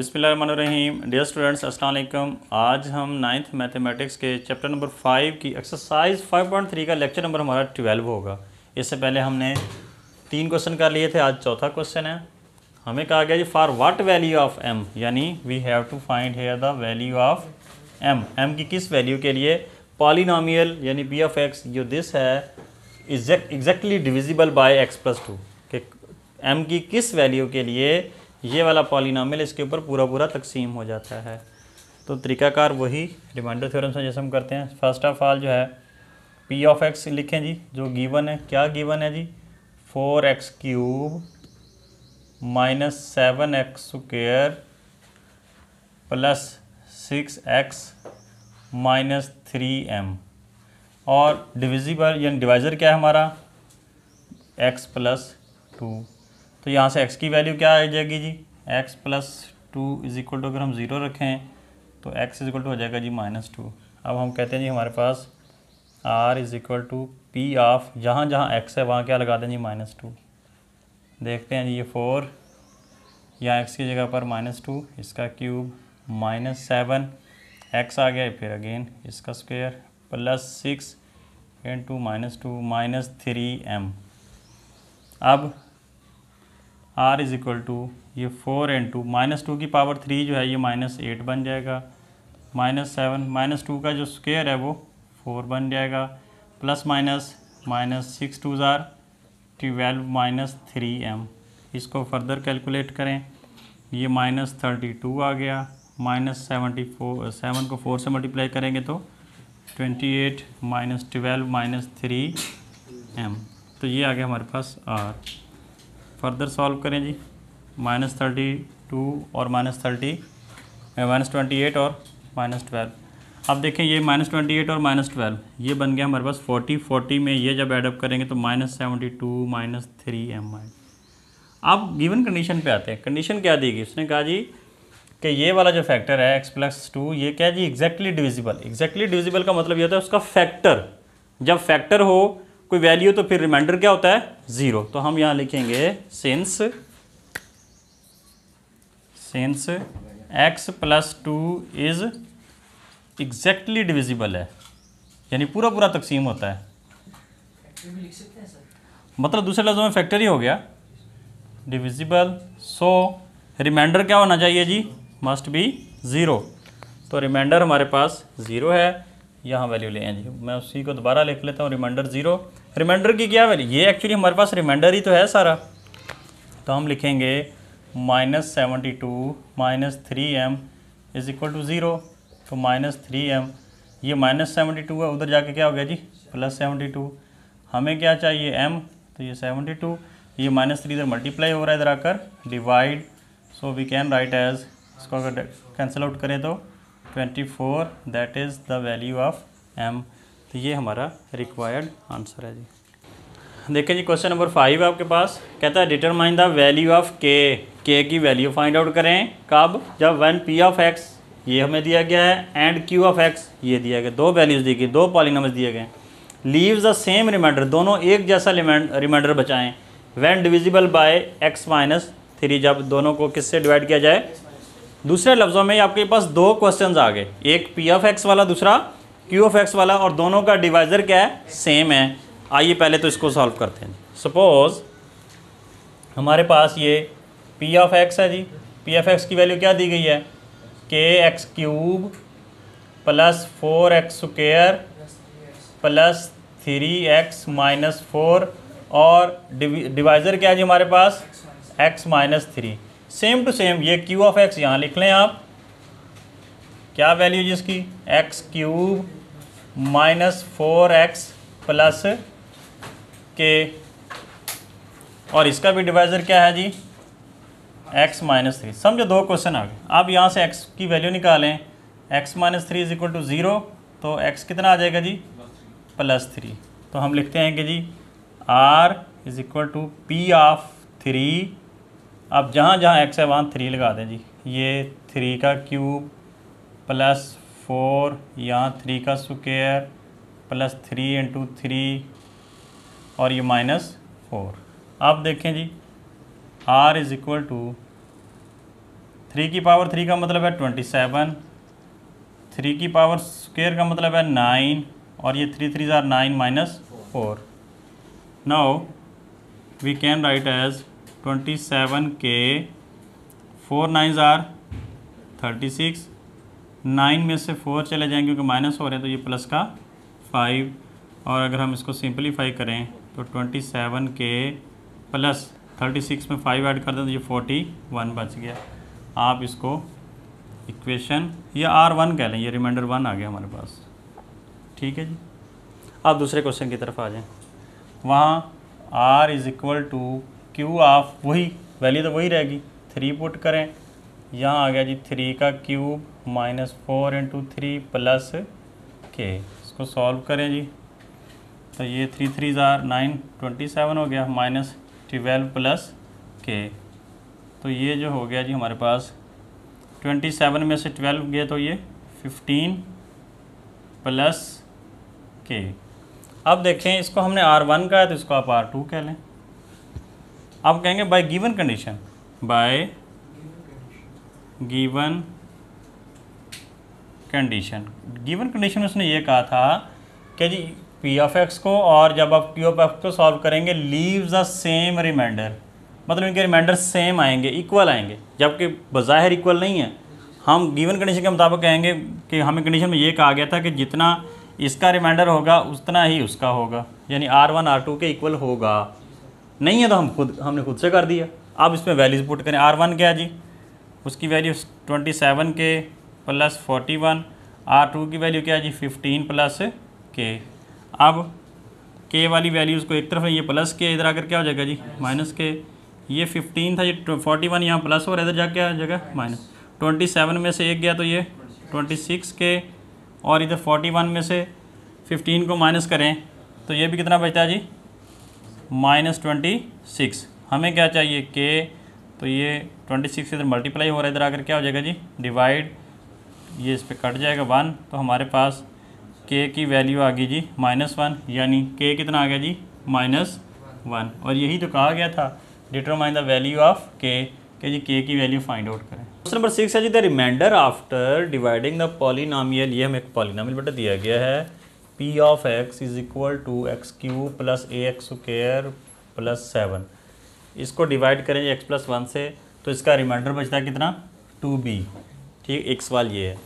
बिस्मिल्लाहिर्रहमानिर्रहीम dear students असलकम आज हम नाइन्थ मैथमेटिक्स के चैप्टर नंबर फाइव की एक्सरसाइज फाइव पॉइंट थ्री का लेक्चर नंबर हमारा ट्वेल्व होगा इससे पहले हमने तीन क्वेश्चन कर लिए थे आज चौथा क्वेश्चन है हमें कहा गया जी for what value of m यानी we have to find here the value of m m की किस वैल्यू के लिए पॉलिनामियल यानी पी एफ एक्स जो दिस है exactly divisible by x plus two के एम की किस वैल्यू के लिए ये वाला पॉलिनामिल इसके ऊपर पूरा पूरा तकसीम हो जाता है तो तरीकाकार वही रिमाइंडर थ्योरम से जैसे हम करते हैं फर्स्ट ऑफ ऑल जो है पी ऑफ एक्स लिखें जी जो गिवन है क्या गिवन है जी four x cube minus seven x square plus six x minus three m और डिविजिबल यानी डिवाइज़र क्या है हमारा एक्स प्लस टू तो यहाँ से एक्स की वैल्यू क्या आ जाएगी जी x plus two is equal to अगर हम ज़ीरो रखें तो एक्स इज इक्वल टू हो जाएगा जी माइनस टू अब हम कहते हैं जी हमारे पास r is equal to p of जहाँ जहाँ एक्स है वहाँ क्या लगा दें जी माइनस टू देखते हैं जी ये फोर यहाँ एक्स की जगह पर माइनस टू इसका क्यूब माइनस सेवन एक्स आ गया फिर अगेन इसका square plus six two minus two minus three m अब आर इज़ इक्वल टू ये four and two minus two की पावर थ्री जो है ये माइनस एट बन जाएगा माइनस सेवन माइनस टू का जो स्क्वेयर है वो फोर बन जाएगा plus minus minus six two ज़ार ट्वेल्व माइनस थ्री एम इसको फर्दर कैलकुलेट करें ये माइनस थर्टी टू आ गया माइनस सेवेंटी फोर सेवन को फोर से मल्टीप्लाई करेंगे तो twenty eight minus twelve minus three m तो ये आ गया हमारे पास आर फर्दर सॉल्व करें जी माइनस थर्टी टू और minus thirty minus twenty eight और माइनस ट्वेल्व अब देखें ये माइनस ट्वेंटी एट और माइनस ट्वेल्व ये बन गया हमारे पास फोर्टी फोर्टी में ये जब एडअप करेंगे तो minus seventy two minus three m आई अब गिवन कंडीशन पे आते हैं कंडीशन क्या देगी उसने कहा जी कि ये वाला जो फैक्टर है एक्स प्लस टू ये क्या जी एग्जैक्टली डिविजिबल एग्जैक्टली डिविजिबल का मतलब ये होता है उसका फैक्टर जब फैक्टर हो कोई वैल्यू तो फिर रिमाइंडर क्या होता है ज़ीरो तो हम यहाँ लिखेंगे since since x plus two is exactly divisible है यानी पूरा पूरा तकसीम होता है मतलब दूसरे लफ्जों में फैक्टर ही हो गया डिविजिबल सो रिमाइंडर क्या होना चाहिए जी मस्ट बी ज़ीरो तो रिमाइंडर हमारे पास ज़ीरो है यहाँ वैल्यू ले जी मैं उसी को दोबारा लिख लेता हूँ रिमाइंडर ज़ीरो रिमाइंडर की क्या वैल्यू ये एक्चुअली हमारे पास रिमाइंडर ही तो है सारा तो हम लिखेंगे minus seventy two minus three m is equal to zero तो माइनस थ्री एम ये माइनस सेवेंटी टू है उधर जाके क्या हो गया जी प्लस सेवेंटी टू हमें क्या चाहिए एम तो ये सेवेंटी टू ये माइनस थ्री इधर मल्टीप्लाई हो रहा है इधर आकर divide so we can write as इसको अगर कैंसिल आउट करें तो twenty four that is the value of m तो ये हमारा रिक्वायर्ड आंसर है जी देखें जी क्वेश्चन नंबर फाइव आपके पास कहता है डिटरमाइन द वैल्यू ऑफ के के की वैल्यू फाइंड आउट करें कब जब वन पी ऑफ एक्स ये हमें दिया गया है एंड क्यू ऑफ एक्स ये दिया गया दो वैल्यूज़ दी गई दो पॉलिनम्स दिए गए लीव्स द सेम रिमाइंडर दोनों एक जैसा रिमाइंडर बचाएं when divisible by x minus three जब दोनों को किससे डिवाइड किया जाए दूसरे लफ्ज़ों में आपके पास दो क्वेश्चन आ गए एक पी एफ एक्स वाला दूसरा क्यू एफ एक्स वाला और दोनों का डिवाइज़र क्या है सेम है आइए पहले तो इसको सॉल्व करते हैं सपोज़ हमारे पास ये पी एफ एक्स है जी पी एफ एक्स की वैल्यू क्या दी गई है के x cube plus four x square plus three x minus four और डिवाइज़र क्या है जी हमारे पास x minus three same to same ये क्यू ऑफ एक्स यहाँ लिख लें आप क्या वैल्यू जिसकी x cube minus four x plus k और इसका भी डिवाइज़र क्या है जी एक्स माइनस थ्री समझो दो क्वेश्चन आ गए आप यहाँ से एक्स की वैल्यू निकालें x minus three is equal to zero तो एक्स कितना आ जाएगा जी प्लस थ्री तो हम लिखते हैं कि जी r is equal to p of three अब जहाँ जहाँ एक्स है वहाँ थ्री लगा दें जी ये थ्री का क्यूब प्लस फोर यहाँ थ्री का square plus three into three और ये माइनस फोर आप देखें जी r is equal to three की पावर थ्री का मतलब है ट्वेंटी सेवन थ्री की पावर स्क्वेयर का मतलब है नाइन और ये थ्री थ्री ज़ार nine minus four now we can write as twenty seven के four nine are thirty six nine में से फोर चले जाएंगे क्योंकि माइनस हो रहे हैं तो ये प्लस का फाइव और अगर हम इसको सिंपलीफाई करें तो ट्वेंटी सेवन के प्लस थर्टी सिक्स में फाइव ऐड कर दें तो ये फोर्टी वन बच गया आप इसको इक्वेशन या आर वन कह लें ये रिमाइंडर वन आ गया हमारे पास ठीक है जी आप दूसरे क्वेश्चन की तरफ आ जाएं वहाँ r is equal to q of वही वैल्यू तो वही रहेगी थ्री पुट करें यहाँ आ गया जी थ्री का cube minus four into three plus k इसको सॉल्व करें जी तो ये थ्री थ्री ज़ार नाइन ट्वेंटी सेवन हो गया माइनस ट्वेल्व प्लस के तो ये जो हो गया जी हमारे पास ट्वेंटी सेवन में से ट्वेल्व गए तो ये फिफ्टीन प्लस के अब देखें इसको हमने आर वन का है तो इसको आप आर टू कह लें आप कहेंगे by given condition by given condition given condition उसने ये कहा था कि जी पी ऑफ एक्स को और जब आप क्यू ऑफ एक्स को सॉल्व करेंगे लीव्स द सेम रिमाइंडर मतलब इनके रिमाइंडर सेम आएंगे इक्वल आएंगे जबकि बाहर इक्वल नहीं है हम गिवन कंडीशन के मुताबिक कहेंगे कि हमें कंडीशन में ये कहा गया था कि जितना इसका रिमाइंडर होगा उतना ही उसका होगा यानी आर वन आर टू के इक्वल होगा नहीं है तो हम खुद हमने खुद से कर दिया अब इसमें वैल्यूज पुट करें आर वन क्या जी उसकी वैल्यू ट्वेंटी सेवन के plus forty one r two की वैल्यू क्या है जी फिफ्टीन प्लस के अब के वाली वैल्यूज़ को एक तरफ ये प्लस के इधर आकर क्या हो जाएगा जी माइनस के ये फिफ्टीन था ये फोर्टी वन यहाँ प्लस हो और इधर जाके क्या जाएगा माइनस ट्वेंटी सेवन में से एक गया तो ये ट्वेंटी सिक्स के और इधर फोर्टी वन में से फिफ्टीन को माइनस करें तो ये भी कितना बचता है जी माइनस ट्वेंटी सिक्स हमें क्या चाहिए के तो ये ट्वेंटी सिक्स इधर मल्टीप्लाई हो रहा है इधर आकर क्या हो जाएगा जी डिवाइड ये इस पर कट जाएगा वन तो हमारे पास के की वैल्यू आ गई जी माइनस वन यानी के कितना आ गया जी माइनस वन और यही तो कहा गया था डिटरमाइन द वैल्यू ऑफ के के जी के की वैल्यू फाइंड आउट करें क्वेश्चन नंबर सिक्स है जी the remainder after dividing the polynomial ये हमें एक पॉलीनामियल बेटा दिया गया है p of x is equal to x cube plus a x square plus seven इसको डिवाइड करेंगे एक्स प्लस वन से तो इसका रिमाइंडर बचता है कितना टू बी ठीक एक सवाल ये है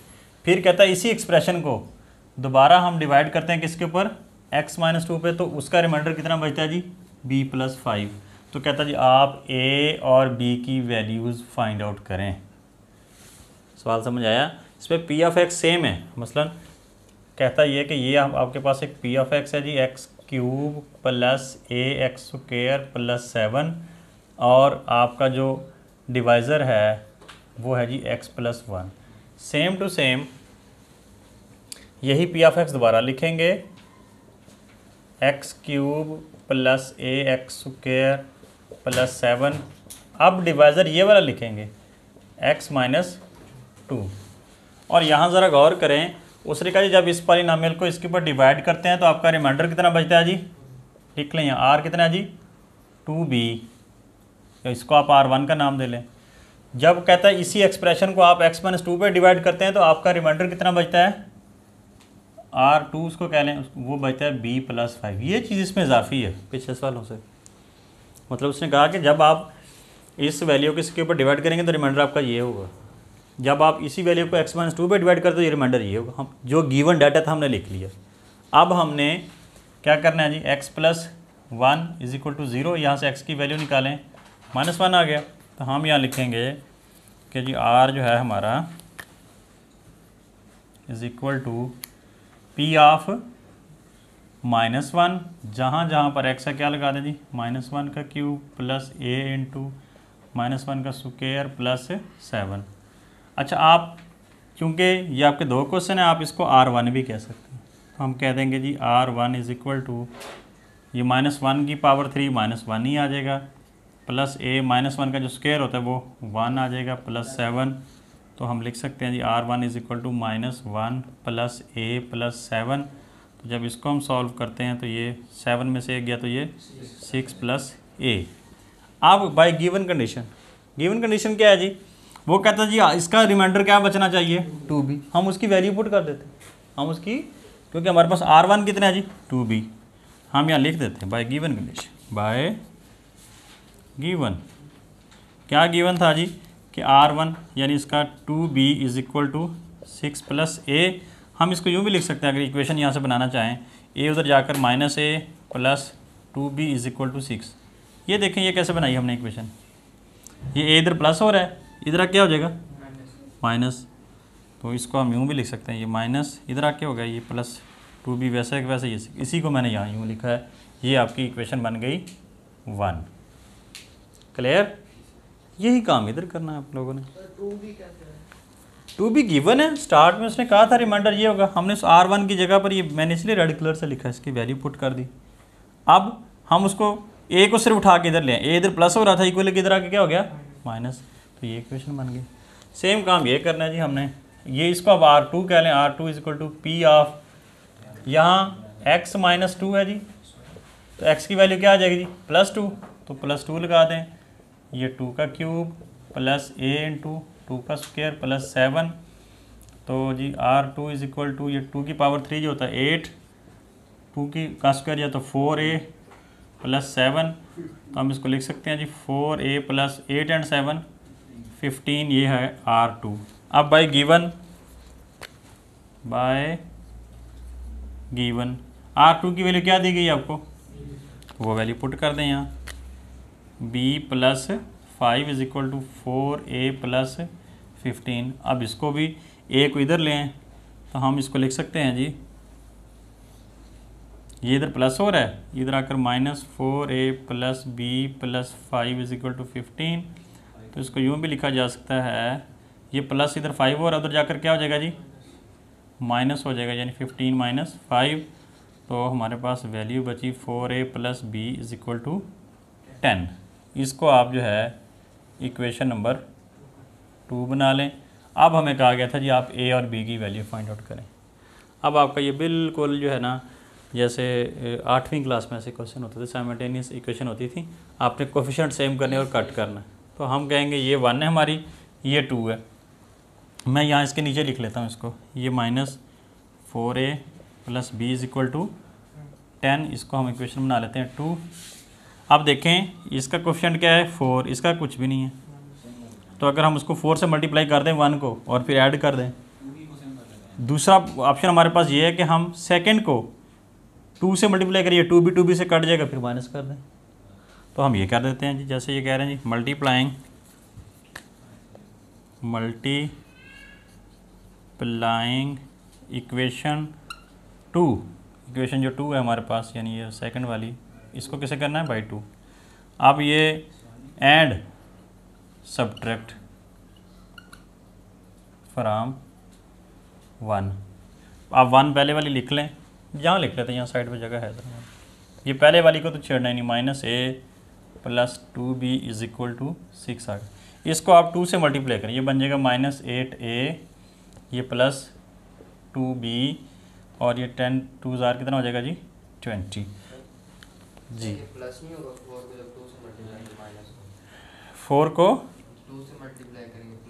फिर कहता है इसी एक्सप्रेशन को दोबारा हम डिवाइड करते हैं किसके ऊपर एक्स माइनस टू पर तो उसका रिमाइंडर कितना बचता है जी बी प्लस फाइव तो कहता है जी आप ए और बी की वैल्यूज़ फाइंड आउट करें सवाल समझ आया इसमें पी ऑफ एक्स सेम है मसलन कहता ये कि ये आप, आपके पास एक पी ऑफ एक्स है जी x cube plus a x square plus seven और आपका जो डिवाइज़र है वो है जी x plus one same to same यही पी ऑफ एक्स दोबारा लिखेंगे x cube plus a x square plus seven अब डिवाइज़र ये वाला लिखेंगे एक्स माइनस टू और यहाँ ज़रा गौर करें उस रिका जी जब इस पॉलिनामियल को इसके ऊपर डिवाइड करते हैं तो आपका रिमाइंडर कितना बचता है जी लिख लें यहाँ आर कितना है जी टू बी तो इसको आप आर वन का नाम दे लें जब कहता है इसी एक्सप्रेशन को आप एक्स माइनस टू पर डिवाइड करते हैं तो आपका रिमाइंडर कितना बचता है आर टू उसको कह लें वो बचता है बी प्लस फाइव ये चीज़ इसमें इजाफी है पिछले सालों से मतलब उसने कहा कि जब आप इस वैल्यू को इसके ऊपर डिवाइड करेंगे तो रिमाइंडर आपका ये होगा जब आप इसी वैल्यू को एक्स माइनस टू पर डिवाइड करते हो ये रिमाइंडर ये होगा हम जो गिवन डाटा था हमने लिख लिया अब हमने क्या करना है जी x plus one is equal to zero यहाँ से एक्स की वैल्यू निकालें माइनस वन आ गया तो हम यहाँ लिखेंगे कि जी आर जो है हमारा is equal to p of minus one जहाँ जहाँ पर एक्स है क्या लगा दें जी माइनस वन का cube plus a into minus one का स्क्र प्लस सेवन अच्छा आप क्योंकि ये आपके दो क्वेश्चन हैं आप इसको आर वन भी कह सकते हैं तो हम कह देंगे जी r one is equal to ये माइनस वन की पावर थ्री माइनस वन ही आ जाएगा प्लस ए माइनस वन का जो स्केयर होता है वो वन आ जाएगा प्लस सेवन तो हम लिख सकते हैं जी r one is equal to minus one plus a plus seven तो जब इसको हम सॉल्व करते हैं तो ये सेवन में से एक गया तो ये सिक्स प्लस ए अब by given condition given condition क्या है जी वो कहता जी हाँ, इसका रिमाइंडर क्या बचना चाहिए टू बी हम उसकी वैल्यू पुट कर देते हम उसकी क्योंकि हमारे पास आर वन कितना है जी टू बी हम यहाँ लिख देते हैं by given condition by given क्या गिवन था जी कि आर वन यानी इसका two B is equal to six plus a हम इसको यूँ भी लिख सकते हैं अगर इक्वेशन यहाँ से बनाना चाहें ए उधर जाकर minus A plus two B is equal to six ये देखें ये कैसे बनाई हमने इक्वेशन ये ए इधर प्लस हो रहा है इधर क्या हो जाएगा माइनस तो इसको हम यूँ भी लिख सकते हैं ये माइनस इधर क्या हो गया ये प्लस टू बी वैसे वैसे ये इसी को मैंने यहाँ यूँ लिखा है ये आपकी इक्वेशन बन गई वन क्लियर यही काम इधर करना है आप लोगों ने टू बी गिवन है स्टार्ट में उसने कहा था रिमाइंडर ये होगा हमने उस आर वन की जगह पर ये मैंने इसलिए रेड कलर से लिखा इसकी वैल्यू पुट कर दी अब हम उसको ए को सिर्फ उठा के इधर लें इधर प्लस हो रहा था इक्वल इधर आके क्या हो गया माइनस तो ये इक्वेशन बन गई सेम काम ये करना है जी हमने ये इसको अब आर टू कह लें r two is equal to p of यहाँ एक्स माइनस टू है जी तो एक्स की वैल्यू क्या आ जाएगी जी प्लस टू तो प्लस टू लगा दें ये टू का cube plus a into two का स्क्वेयर प्लस सेवन तो जी r two is equal to ये टू की पावर थ्री जो होता है एट टू की का स्क्वेयर या तो फोर ए प्लस सेवन तो हम इसको लिख सकते हैं जी four a plus eight and seven fifteen ये है आर टू अब by given by given r two की वैल्यू क्या दी गई आपको वो वैल्यू पुट कर दें यहाँ b plus five is equal to four a plus fifteen अब इसको भी ए को इधर लें तो हम इसको लिख सकते हैं जी ये इधर प्लस हो रहा है इधर आकर minus four a plus b plus five is equal to fifteen तो इसको यूँ भी लिखा जा सकता है ये प्लस इधर फाइव और उधर जाकर क्या हो जाएगा जी माइनस हो जाएगा यानी फिफ्टीन माइनस फाइव तो हमारे पास वैल्यू बची four a plus b is equal to ten इसको आप जो है इक्वेशन नंबर टू बना लें अब हमें कहा गया था जी आप ए और बी की वैल्यू फाइंड आउट करें अब आपका ये बिल्कुल जो है ना जैसे आठवीं क्लास में ऐसे क्वेश्चन होते थे साइमल्टेनियस इक्वेशन होती थी आपने कोफिशेंट सेम करने और कट करना तो हम कहेंगे ये वन है हमारी ये टू है मैं यहाँ इसके नीचे लिख लेता हूँ इसको ये minus four a plus b is equal to ten इसको हम इक्वेशन बना लेते हैं टू अब देखें इसका क्वेश्चन क्या है फोर इसका कुछ भी नहीं है तो अगर हम उसको फोर से मल्टीप्लाई कर दें वन को और फिर ऐड कर दें दूसरा ऑप्शन हमारे पास ये है कि हम सेकेंड को टू से मल्टीप्लाई करिए टू बी टू बी से कट जाएगा फिर माइनस कर दें तो हम ये कर देते हैं जी जैसे ये कह रहे हैं जी multiplying multiplying equation two equation जो टू है हमारे पास यानी ये सेकंड वाली इसको कैसे करना है बाई टू अब ये एंड सब्ट्रैक्ट फ्राम वन आप वन पहले वाली लिख लें यहाँ लिख लेते हैं यहाँ साइड पे जगह है ये पहले वाली को तो छेड़ना ही नहीं minus A plus two B is equal to six आ गया इसको आप टू से मल्टीप्लाई करें ये बन जाएगा माइनस एट ए ये प्लस टू बी और ये टेन टू ज़ार कितना हो जाएगा जी ट्वेंटी जी प्लस फोर को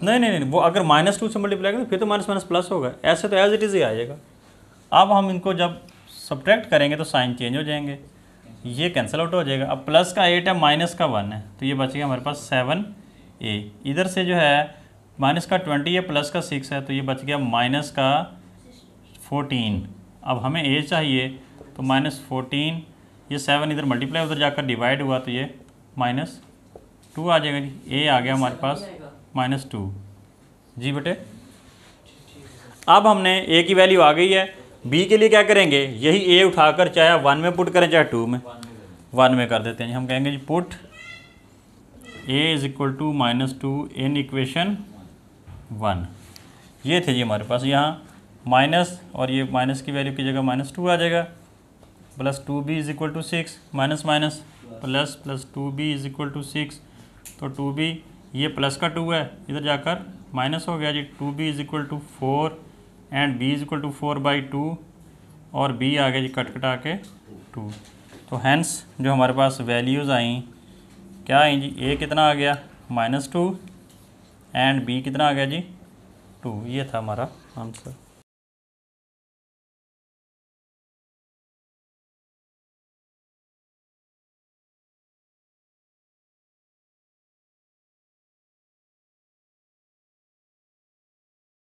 नहीं नहीं नहीं वो अगर माइनस टू से मल्टीप्लाई करें तो फिर तो माइनस माइनस प्लस होगा ऐसे तो एज इट इज़ ही आ जाएगा अब हम इनको जब सब्ट्रैक्ट करेंगे तो साइन चेंज हो जाएंगे ये कैंसिल आउट हो जाएगा अब प्लस का एट है माइनस का वन है तो ये बच गया हमारे पास सेवन ए इधर से जो है माइनस का ट्वेंटी है प्लस का सिक्स है तो ये बच गया माइनस का फोर्टीन अब हमें ए चाहिए तो माइनस फोर्टीन ये सेवन इधर मल्टीप्लाई उधर जाकर डिवाइड हुआ तो ये माइनस टू आ जाएगा जी ए आ गया हमारे पास माइनस टू जी बेटे अब हमने ए की वैल्यू आ गई है बी के लिए क्या करेंगे यही ए उठाकर चाहे वन में पुट करें चाहे टू में वन में कर देते हैं हम कहेंगे जी put A is equal to minus two in equation one ये थे जी हमारे पास यहाँ माइनस और ये माइनस की वैल्यू की जगह माइनस टू आ जाएगा plus two B is equal to six minus minus plus plus two B is equal to six तो टू बी ये प्लस का टू है इधर जाकर माइनस हो गया जी two B is equal to four and B is equal to four by two और बी आ गया जी कट कटा के टू तो हैंस जो हमारे पास वैल्यूज़ आई क्या आई जी ए कितना आ गया माइनस टू एंड बी कितना आ गया जी टू ये था हमारा आंसर